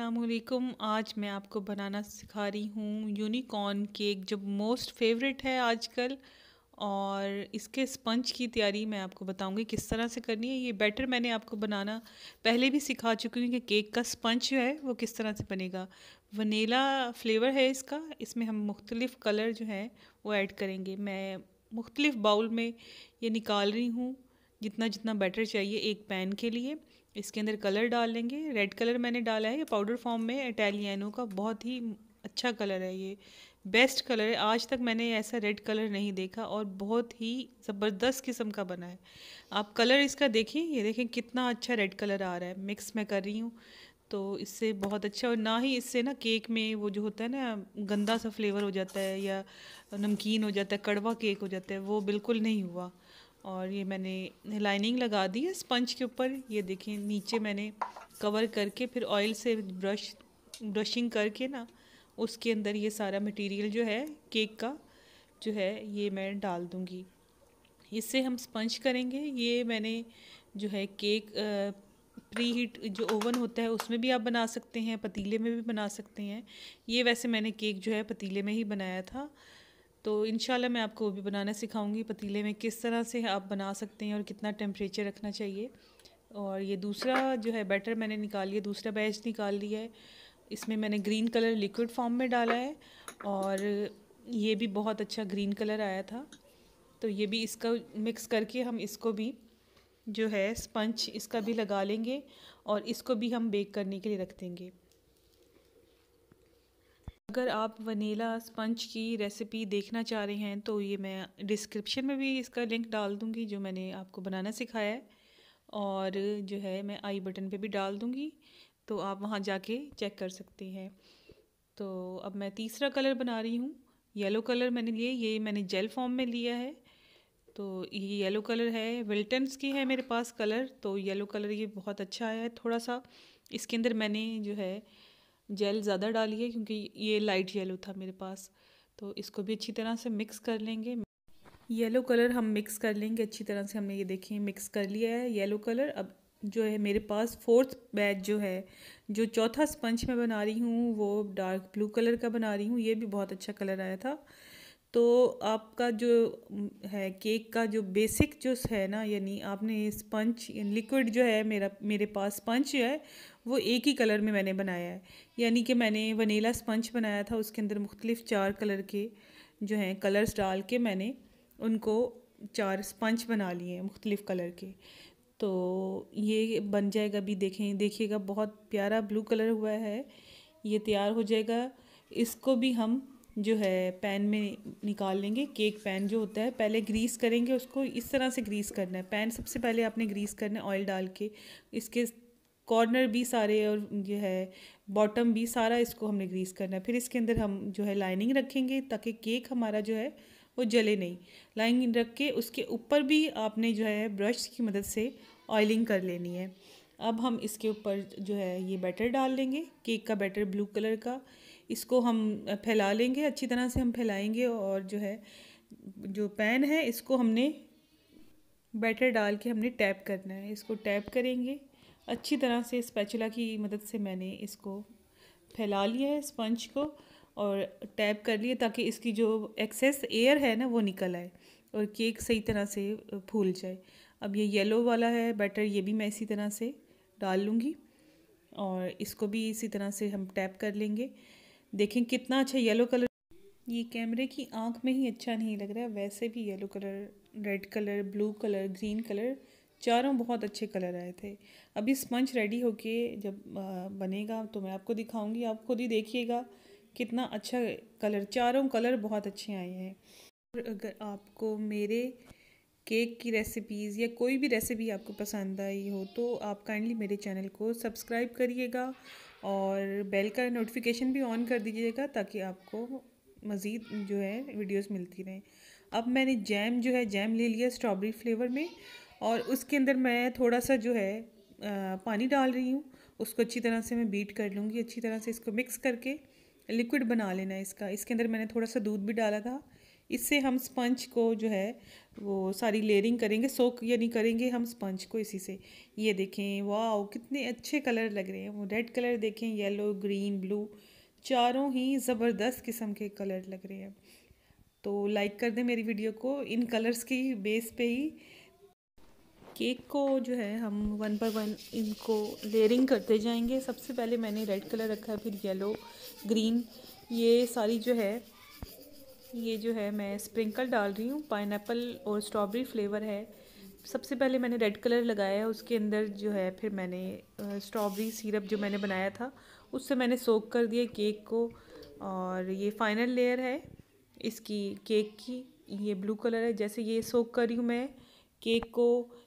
असलकुम आज मैं आपको बनाना सिखा रही हूँ यूनिकॉर्न केक जो मोस्ट फेवरेट है आजकल और इसके स्पंज की तैयारी मैं आपको बताऊँगी किस तरह से करनी है ये बैटर मैंने आपको बनाना पहले भी सिखा चुकी हूँ कि केक का स्पंज जो है वो किस तरह से बनेगा वनीला फ्लेवर है इसका इसमें हम मुख्तलिफ़ कलर जो हैं वो ऐड करेंगे मैं मुख्तलिफ़ बाउल में ये निकाल रही हूँ जितना जितना बैटर चाहिए एक पैन के लिए इसके अंदर कलर डाल लेंगे रेड कलर मैंने डाला है ये पाउडर फॉर्म में इटालियनो का बहुत ही अच्छा कलर है ये बेस्ट कलर है आज तक मैंने ऐसा रेड कलर नहीं देखा और बहुत ही ज़बरदस्त किस्म का बना है आप कलर इसका देखें ये देखें कितना अच्छा रेड कलर आ रहा है मिक्स मैं कर रही हूँ तो इससे बहुत अच्छा और ना ही इससे ना केक में वो जो होता है ना गंदा सा फ्लेवर हो जाता है या नमकीन हो जाता है कड़वा केक हो जाता है वो बिल्कुल नहीं हुआ और ये मैंने लाइनिंग लगा दी है स्पंज के ऊपर ये देखें नीचे मैंने कवर करके फिर ऑयल से ब्रश ब्रशिंग करके ना उसके अंदर ये सारा मटेरियल जो है केक का जो है ये मैं डाल दूँगी इससे हम स्पंज करेंगे ये मैंने जो है केक प्री हीट जो ओवन होता है उसमें भी आप बना सकते हैं पतीले में भी बना सकते हैं ये वैसे मैंने केक जो है पतीले में ही बनाया था तो इन मैं आपको वो भी बनाना सिखाऊंगी पतीले में किस तरह से आप बना सकते हैं और कितना टेम्परेचर रखना चाहिए और ये दूसरा जो है बैटर मैंने निकाल लिया दूसरा बैच निकाल लिया है इसमें मैंने ग्रीन कलर लिक्विड फॉर्म में डाला है और ये भी बहुत अच्छा ग्रीन कलर आया था तो ये भी इसका मिक्स करके हम इसको भी जो है स्पंच इसका भी लगा लेंगे और इसको भी हम बेक करने के लिए रख देंगे अगर आप वनीला स्पंज की रेसिपी देखना चाह रहे हैं तो ये मैं डिस्क्रिप्शन में भी इसका लिंक डाल दूँगी जो मैंने आपको बनाना सिखाया है और जो है मैं आई बटन पे भी डाल दूँगी तो आप वहाँ जाके चेक कर सकते हैं तो अब मैं तीसरा कलर बना रही हूँ येलो कलर मैंने लिए ये मैंने जेल फॉर्म में लिया है तो ये येलो कलर है विल्टन्स की है मेरे पास कलर तो येलो कलर ये बहुत अच्छा है थोड़ा सा इसके अंदर मैंने जो है जेल ज़्यादा डालिए क्योंकि ये लाइट येलो था मेरे पास तो इसको भी अच्छी तरह से मिक्स कर लेंगे येलो कलर हम मिक्स कर लेंगे अच्छी तरह से हमने ये देखिए मिक्स कर लिया है येलो कलर अब जो है मेरे पास फोर्थ बैच जो है जो चौथा स्पंज मैं बना रही हूँ वो डार्क ब्लू कलर का बना रही हूँ ये भी बहुत अच्छा कलर आया था तो आपका जो है केक का जो बेसिक जो है ना यानी आपने स्पंज लिक्विड जो है मेरा मेरे पास स्पंज है वो एक ही कलर में मैंने बनाया है यानी कि मैंने वनीला स्पंज बनाया था उसके अंदर मुख्तलिफ़ चार कलर के जो हैं कलर्स डाल के मैंने उनको चार स्पंज बना लिए हैं मुख्तलिफ़ कलर के तो ये बन जाएगा अभी देखें देखिएगा बहुत प्यारा ब्लू कलर हुआ है ये तैयार हो जाएगा इसको भी हम जो है पैन में निकाल लेंगे केक पैन जो होता है पहले ग्रीस करेंगे उसको इस तरह से ग्रीस करना है पैन सबसे पहले आपने ग्रीस करना है ऑयल डाल के इसके कॉर्नर भी सारे और जो है बॉटम भी सारा इसको हमने ग्रीस करना है फिर इसके अंदर हम जो है लाइनिंग रखेंगे ताकि केक हमारा जो है वो जले नहीं लाइनिंग रख के उसके ऊपर भी आपने जो है ब्रश की मदद से ऑयलिंग कर लेनी है अब हम इसके ऊपर जो है ये बैटर डाल लेंगे केक का बैटर ब्लू कलर का इसको हम फैला लेंगे अच्छी तरह से हम फैलाएंगे और जो है जो पैन है इसको हमने बैटर डाल के हमने टैप करना है इसको टैप करेंगे अच्छी तरह से स्पैचुला की मदद से मैंने इसको फैला लिया है स्पंज को और टैप कर लिए ताकि इसकी जो एक्सेस एयर है ना वो निकल आए और केक सही तरह से फूल जाए अब ये येलो वाला है बैटर ये भी मैं इसी तरह से डाल लूँगी और इसको भी इसी तरह से हम टैप कर लेंगे देखें कितना अच्छा येलो कलर ये कैमरे की आँख में ही अच्छा नहीं लग रहा है वैसे भी yellow colour red colour blue colour green colour चारों बहुत अच्छे कलर आए थे अभी स्पंज रेडी होके जब बनेगा तो मैं आपको दिखाऊंगी आप खुद ही देखिएगा कितना अच्छा कलर चारों कलर बहुत अच्छे आए हैं और अगर आपको मेरे केक की रेसिपीज़ या कोई भी रेसिपी आपको पसंद आई हो तो आप काइंडली मेरे चैनल को सब्सक्राइब करिएगा और बेल का नोटिफिकेशन भी ऑन कर दीजिएगा ताकि आपको मज़ीद जो है वीडियोस मिलती रहें अब मैंने जैम जो है जैम ले लिया स्ट्रॉबेरी फ्लेवर में और उसके अंदर मैं थोड़ा सा जो है आ, पानी डाल रही हूँ उसको अच्छी तरह से मैं बीट कर लूँगी अच्छी तरह से इसको मिक्स करके लिक्विड बना लेना है इसका इसके अंदर मैंने थोड़ा सा दूध भी डाला था इससे हम स्पंज को जो है वो सारी लेयरिंग करेंगे सोक यानी करेंगे हम स्पंज को इसी से ये देखें वाह कितने अच्छे कलर लग रहे हैं वो रेड कलर देखें येलो ग्रीन ब्लू चारों ही ज़बरदस्त किस्म के कलर लग रहे हैं तो लाइक कर दें मेरी वीडियो को इन कलर्स की बेस पे ही केक को जो है हम वन बाय वन इनको लेयरिंग करते जाएंगे सबसे पहले मैंने रेड कलर रखा है फिर येलो ग्रीन ये सारी जो है ये जो है मैं स्प्रिंकल डाल रही हूँ पाइन और स्ट्रॉबेरी फ्लेवर है सबसे पहले मैंने रेड कलर लगाया है उसके अंदर जो है फिर मैंने स्ट्रॉबेरी सिरप जो मैंने बनाया था उससे मैंने सोक कर दिया केक को और ये फाइनल लेयर है इसकी केक की ये ब्लू कलर है जैसे ये सोक कर रही हूँ मैं केक को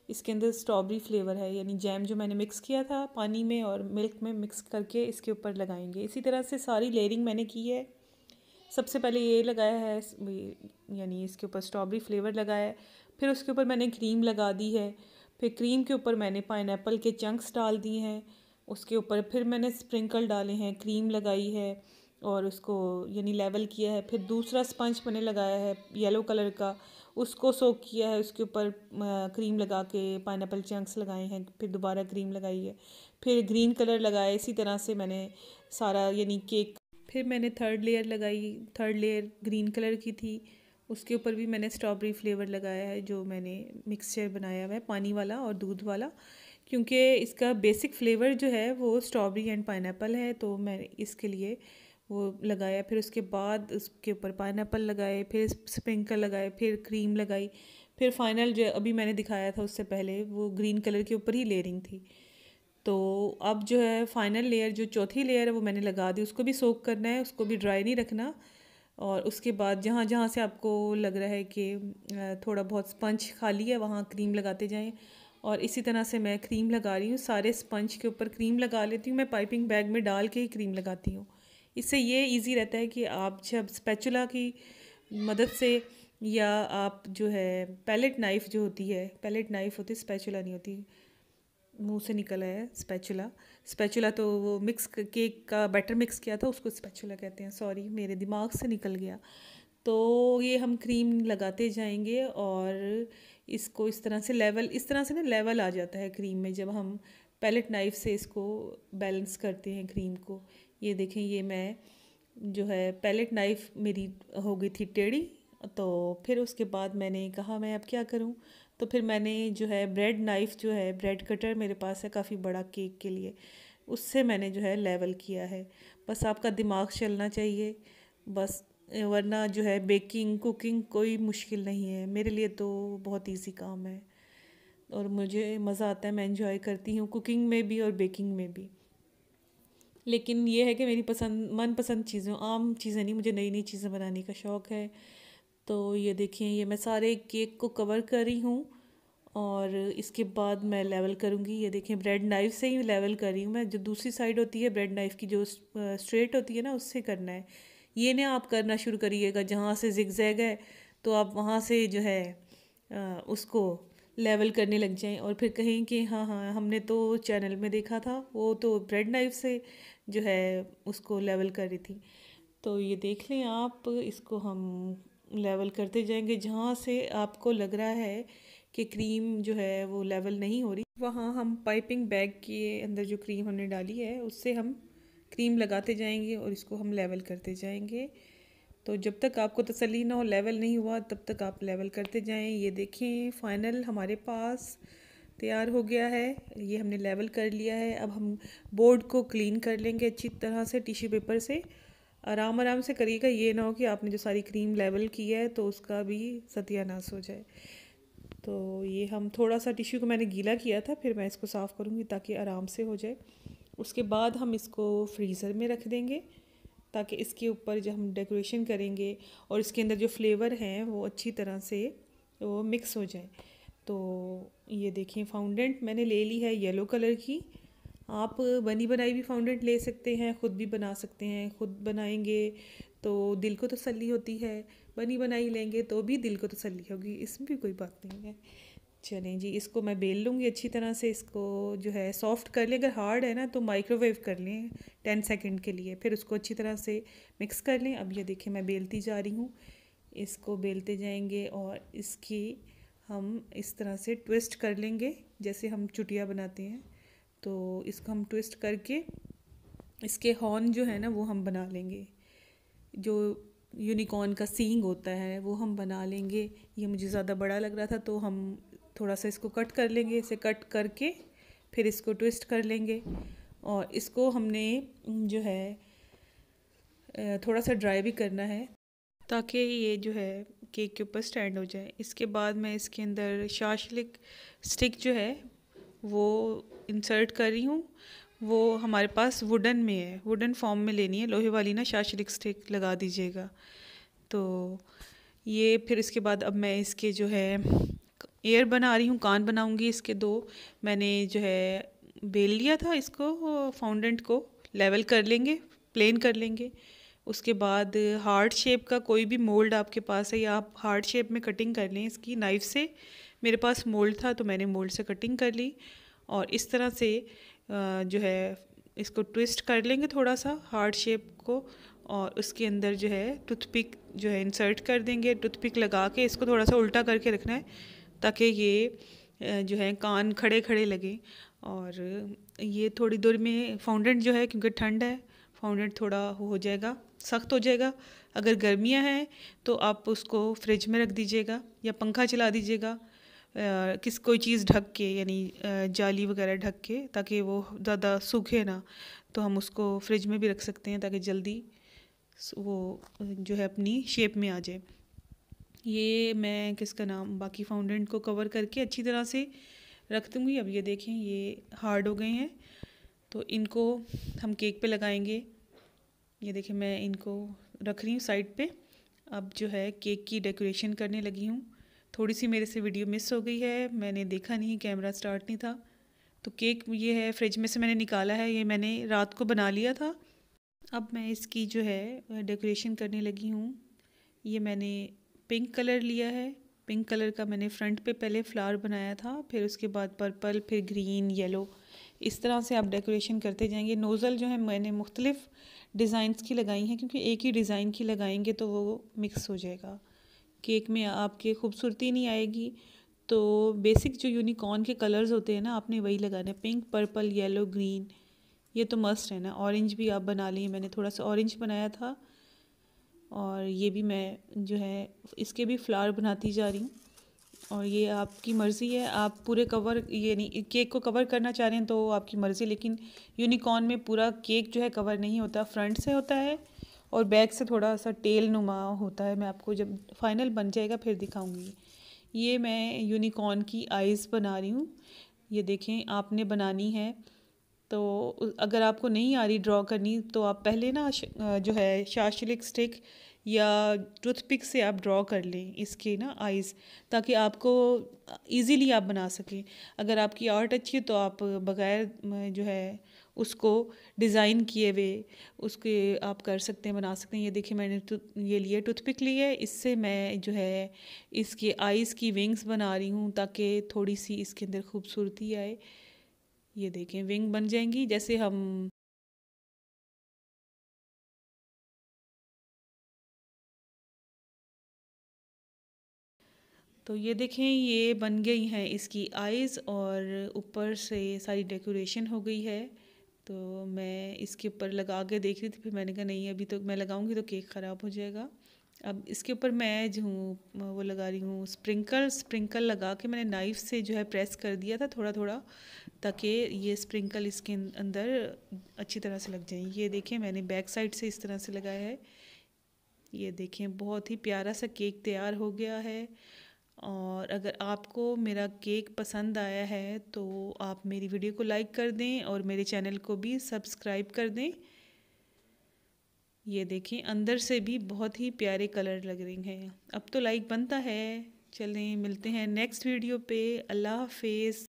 इसके अंदर स्ट्रॉबेरी फ्लेवर है यानी जैम जो मैंने मिक्स किया था पानी में और मिल्क में मिक्स करके इसके ऊपर लगाएंगे इसी तरह से सारी लेयरिंग मैंने की है सबसे पहले ये लगाया है यानी इसके ऊपर स्ट्रॉबेरी फ्लेवर लगाया है फिर उसके ऊपर मैंने क्रीम लगा दी है फिर क्रीम के ऊपर मैंने पाइन के चंक्स डाल दिए हैं उसके ऊपर फिर मैंने स्प्रिंकल डाले हैं क्रीम लगाई है और उसको यानी लेवल किया है फिर दूसरा स्पंज मैंने लगाया है येलो कलर का उसको सोक किया है उसके ऊपर क्रीम लगा के पाइनएप्पल चंक्स लगाए हैं फिर दोबारा क्रीम लगाई है फिर ग्रीन कलर लगाया इसी तरह से मैंने सारा यानी केक फिर मैंने थर्ड लेयर लगाई थर्ड लेयर ग्रीन कलर की थी उसके ऊपर भी मैंने स्ट्रॉबेरी फ्लेवर लगाया है जो मैंने मिक्सचर बनाया हुआ है पानी वाला और दूध वाला क्योंकि इसका बेसिक फ्लेवर जो है वो स्ट्रॉबेरी एंड पाइनएप्पल है तो मैं इसके लिए वो लगाया फिर उसके बाद उसके ऊपर पाइनएप्पल लगाए फिर स्प्रिंकल लगाए फिर क्रीम लगाई फिर फाइनल जो अभी मैंने दिखाया था उससे पहले वो ग्रीन कलर के ऊपर ही लेयरिंग थी तो अब जो है फाइनल लेयर जो चौथी लेयर है वो मैंने लगा दी उसको भी सोक करना है उसको भी ड्राई नहीं रखना और उसके बाद जहाँ जहाँ से आपको लग रहा है कि थोड़ा बहुत स्पंज खाली है वहाँ क्रीम लगाते जाएँ और इसी तरह से मैं क्रीम लगा रही हूँ सारे स्पंज के ऊपर क्रीम लगा लेती हूँ मैं पाइपिंग बैग में डाल के ही क्रीम लगाती हूँ इससे ये इजी रहता है कि आप जब स्पैचुला की मदद से या आप जो है पैलेट नाइफ़ जो होती है पैलेट नाइफ़ होती है स्पैचुला नहीं होती मुंह से निकला है स्पैचुला स्पैचुला तो वो मिक्स केक का बैटर मिक्स किया था उसको स्पैचुला कहते हैं सॉरी मेरे दिमाग से निकल गया तो ये हम क्रीम लगाते जाएंगे और इसको इस तरह से लेवल इस तरह से ना लेवल आ जाता है क्रीम में जब हम पैलेट नाइफ से इसको बैलेंस करते हैं क्रीम को ये देखें ये मैं जो है पैलेट नाइफ़ मेरी हो गई थी टेढ़ी तो फिर उसके बाद मैंने कहा मैं अब क्या करूँ तो फिर मैंने जो है ब्रेड नाइफ़ जो है ब्रेड कटर मेरे पास है काफ़ी बड़ा केक के लिए उससे मैंने जो है लेवल किया है बस आपका दिमाग चलना चाहिए बस वरना जो है बेकिंग कुकिंग कोई मुश्किल नहीं है मेरे लिए तो बहुत ईजी काम है और मुझे मज़ा आता है मैं इंजॉय करती हूँ कुकिंग में भी और बेकिंग में भी लेकिन ये है कि मेरी पसंद मनपसंद चीज़ें आम चीज़ें नहीं मुझे नई नई चीज़ें बनाने का शौक़ है तो ये देखिए ये मैं सारे केक को कवर कर रही हूँ और इसके बाद मैं लेवल करूँगी ये देखें ब्रेड नाइफ से ही लेवल कर रही हूँ मैं जो दूसरी साइड होती है ब्रेड नाइफ की जो स्ट्रेट होती है ना उससे करना है ये ना आप करना शुरू करिएगा जहाँ से जैग है तो आप वहाँ से जो है उसको लेवल करने लग जाएं और फिर कहें कि हाँ हाँ हमने तो चैनल में देखा था वो तो ब्रेड नाइफ से जो है उसको लेवल कर रही थी तो ये देख लें आप इसको हम लेवल करते जाएंगे जहाँ से आपको लग रहा है कि क्रीम जो है वो लेवल नहीं हो रही वहाँ हम पाइपिंग बैग के अंदर जो क्रीम हमने डाली है उससे हम क्रीम लगाते जाएंगे और इसको हम लेवल करते जाएंगे तो जब तक आपको तसली ना हो लेवल नहीं हुआ तब तक आप लेवल करते जाएं ये देखें फाइनल हमारे पास तैयार हो गया है ये हमने लेवल कर लिया है अब हम बोर्ड को क्लीन कर लेंगे अच्छी तरह से टिश्यू पेपर से आराम आराम से करिएगा ये ना हो कि आपने जो सारी क्रीम लेवल की है तो उसका भी सत्यानाश हो जाए तो ये हम थोड़ा सा टिश्यू को मैंने गीला किया था फिर मैं इसको साफ़ करूँगी ताकि आराम से हो जाए उसके बाद हम इसको फ्रीज़र में रख देंगे ताकि इसके ऊपर जब हम डेकोरेशन करेंगे और इसके अंदर जो फ्लेवर हैं वो अच्छी तरह से वो मिक्स हो जाए तो ये देखें फाउंडेंट मैंने ले ली है येलो कलर की आप बनी बनाई भी फाउंडेंट ले सकते हैं ख़ुद भी बना सकते हैं ख़ुद बनाएंगे तो दिल को तसल्ली होती है बनी बनाई लेंगे तो भी दिल को तसल्ली होगी इसमें भी कोई बात नहीं है चलें जी इसको मैं बेल लूँगी अच्छी तरह से इसको जो है सॉफ्ट कर लें अगर हार्ड है ना तो माइक्रोवेव कर लें टेन सेकेंड के लिए फिर उसको अच्छी तरह से मिक्स कर लें अब ये देखें मैं बेलती जा रही हूँ इसको बेलते जाएंगे और इसकी हम इस तरह से ट्विस्ट कर लेंगे जैसे हम चुटिया बनाते हैं तो इसको हम ट्विस्ट करके इसके हॉर्न जो है ना वो हम बना लेंगे जो यूनिकॉर्न का सींग होता है वो हम बना लेंगे ये मुझे ज़्यादा बड़ा लग रहा था तो हम थोड़ा सा इसको कट कर लेंगे इसे कट करके फिर इसको ट्विस्ट कर लेंगे और इसको हमने जो है थोड़ा सा ड्राई भी करना है ताकि ये जो है केक के ऊपर स्टैंड हो जाए इसके बाद मैं इसके अंदर शाशलिक स्टिक जो है वो इंसर्ट कर रही हूँ वो हमारे पास वुडन में है वुडन फॉर्म में लेनी है लोहे वाली ना शाशलिक स्टिक लगा दीजिएगा तो ये फिर इसके बाद अब मैं इसके जो है एयर बना रही हूँ कान बनाऊँगी इसके दो मैंने जो है बेल लिया था इसको फाउंडेंट को लेवल कर लेंगे प्लेन कर लेंगे उसके बाद हार्ट शेप का कोई भी मोल्ड आपके पास है या आप हार्ट शेप में कटिंग कर लें इसकी नाइफ़ से मेरे पास मोल्ड था तो मैंने मोल्ड से कटिंग कर ली और इस तरह से जो है इसको ट्विस्ट कर लेंगे थोड़ा सा हार्ट शेप को और उसके अंदर जो है टूथपिक जो है इंसर्ट कर देंगे टूथपिक लगा के इसको थोड़ा सा उल्टा करके रखना है ताकि ये जो है कान खड़े खड़े लगे और ये थोड़ी देर में फाउंडेंट जो है क्योंकि ठंड है फाउंडेंट थोड़ा हो जाएगा सख्त हो जाएगा अगर गर्मियाँ हैं तो आप उसको फ्रिज में रख दीजिएगा या पंखा चला दीजिएगा किस कोई चीज़ ढक के यानी जाली वगैरह ढक के ताकि वो ज़्यादा सूखे ना तो हम उसको फ्रिज में भी रख सकते हैं ताकि जल्दी वो जो है अपनी शेप में आ जाए ये मैं किसका नाम बाकी फाउंडेंट को कवर करके अच्छी तरह से रख दूँगी अब ये देखें ये हार्ड हो गए हैं तो इनको हम केक पे लगाएंगे ये देखिए मैं इनको रख रही हूँ साइड पे अब जो है केक की डेकोरेशन करने लगी हूँ थोड़ी सी मेरे से वीडियो मिस हो गई है मैंने देखा नहीं कैमरा स्टार्ट नहीं था तो केक ये है फ्रिज में से मैंने निकाला है ये मैंने रात को बना लिया था अब मैं इसकी जो है डेकोरेशन करने लगी हूँ ये मैंने पिंक कलर लिया है पिंक कलर का मैंने फ्रंट पे पहले फ्लावर बनाया था फिर उसके बाद पर्पल फिर ग्रीन येलो इस तरह से आप डेकोरेशन करते जाएंगे नोज़ल जो है मैंने मुख्तलिफ़ डिज़ाइंस की लगाई हैं क्योंकि एक ही डिज़ाइन की लगाएंगे तो वो मिक्स हो जाएगा केक में आपके खूबसूरती नहीं आएगी तो बेसिक जो यूनिकॉर्न के कलर्स होते हैं ना आपने वही लगाने पिंक पर्पल येलो ग्रीन ये तो मस्ट है ना ऑरेंज भी आप बना लिए मैंने थोड़ा सा ऑरेंज बनाया था और ये भी मैं जो है इसके भी फ्लावर बनाती जा रही हूँ और ये आपकी मर्ज़ी है आप पूरे कवर ये नहीं केक को कवर करना चाह रहे हैं तो आपकी मर्ज़ी लेकिन यूनिकॉर्न में पूरा केक जो है कवर नहीं होता फ्रंट से होता है और बैक से थोड़ा सा टेल नुमा होता है मैं आपको जब फाइनल बन जाएगा फिर दिखाऊंगी ये मैं यूनिकॉर्न की आइज़ बना रही हूँ ये देखें आपने बनानी है तो अगर आपको नहीं आ रही ड्रॉ करनी तो आप पहले ना जो है शार्शलिक स्टिक या टूथपिक से आप ड्रॉ कर लें इसके ना आइज़ ताकि आपको इजीली आप बना सकें अगर आपकी आर्ट अच्छी है तो आप बग़ैर जो है उसको डिज़ाइन किए हुए उसके आप कर सकते हैं बना सकते हैं ये देखिए मैंने तो ये लिए टूथपिक ली है इससे मैं जो है इसके आइज़ की विंग्स बना रही हूँ ताकि थोड़ी सी इसके अंदर खूबसूरती आए ये देखें विंग बन जाएंगी जैसे हम तो ये देखें ये बन गई हैं इसकी आइज़ और ऊपर से सारी डेकोरेशन हो गई है तो मैं इसके ऊपर लगा के देख रही थी फिर मैंने कहा नहीं अभी तो मैं लगाऊंगी तो केक ख़राब हो जाएगा अब इसके ऊपर मैं जो हूँ वो लगा रही हूँ स्प्रिंकल स्प्रिंकल लगा के मैंने नाइफ़ से जो है प्रेस कर दिया था थोड़ा थोड़ा ताकि ये स्प्रिंकल इसके अं-, अंदर अच्छी तरह से लग जाए ये देखें मैंने बैक साइड से इस तरह से लगाया है ये देखें बहुत ही प्यारा सा केक तैयार हो गया है और अगर आपको मेरा केक पसंद आया है तो आप मेरी वीडियो को लाइक कर दें और मेरे चैनल को भी सब्सक्राइब कर दें ये देखें अंदर से भी बहुत ही प्यारे कलर लग रहे हैं अब तो लाइक बनता है चलें मिलते हैं नेक्स्ट वीडियो पे अल्लाह हाफिज़